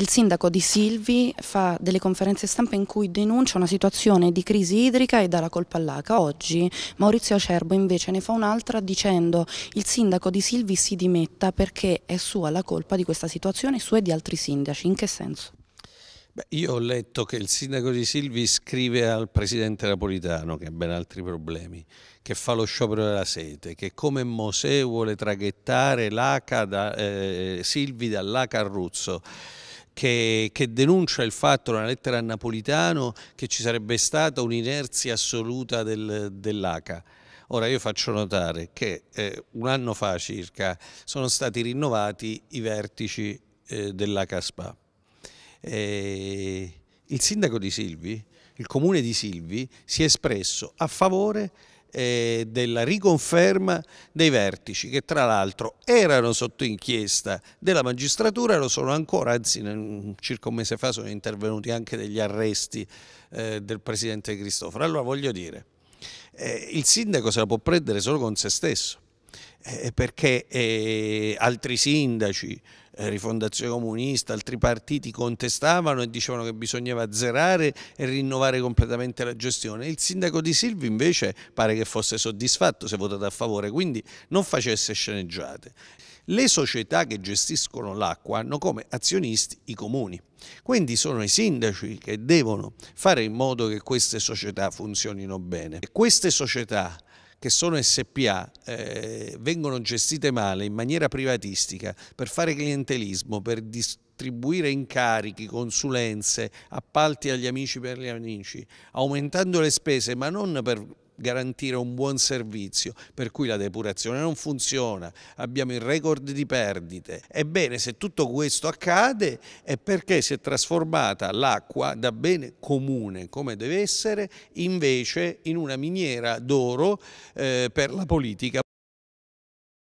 il sindaco di Silvi fa delle conferenze stampa in cui denuncia una situazione di crisi idrica e dà la colpa all'ACA. Oggi Maurizio Acerbo invece ne fa un'altra dicendo il sindaco di Silvi si dimetta perché è sua la colpa di questa situazione, sua e di altri sindaci. In che senso? Beh, io ho letto che il sindaco di Silvi scrive al presidente Napolitano, che ha ben altri problemi, che fa lo sciopero della sete, che come Mosè vuole traghettare l'ACA da, eh, Silvi dall'ACA a Ruzzo che, che denuncia il fatto, nella lettera a Napolitano, che ci sarebbe stata un'inerzia assoluta del, dell'ACA. Ora io faccio notare che eh, un anno fa circa sono stati rinnovati i vertici eh, SPA. Eh, il sindaco di Silvi, il comune di Silvi, si è espresso a favore eh, della riconferma dei vertici che tra l'altro erano sotto inchiesta della magistratura, lo sono ancora, anzi circa un mese fa sono intervenuti anche degli arresti eh, del presidente Cristoforo. Allora voglio dire, eh, il sindaco se la può prendere solo con se stesso, eh, perché eh, altri sindaci, eh, Rifondazione Comunista, altri partiti contestavano e dicevano che bisognava azzerare e rinnovare completamente la gestione. Il sindaco di Silvi invece pare che fosse soddisfatto se votato a favore, quindi non facesse sceneggiate. Le società che gestiscono l'acqua hanno come azionisti i comuni, quindi sono i sindaci che devono fare in modo che queste società funzionino bene. E queste società che sono SPA eh, vengono gestite male in maniera privatistica per fare clientelismo, per distribuire incarichi, consulenze, appalti agli amici per gli amici, aumentando le spese ma non per garantire un buon servizio, per cui la depurazione non funziona, abbiamo il record di perdite. Ebbene, se tutto questo accade è perché si è trasformata l'acqua da bene comune, come deve essere, invece in una miniera d'oro eh, per la politica.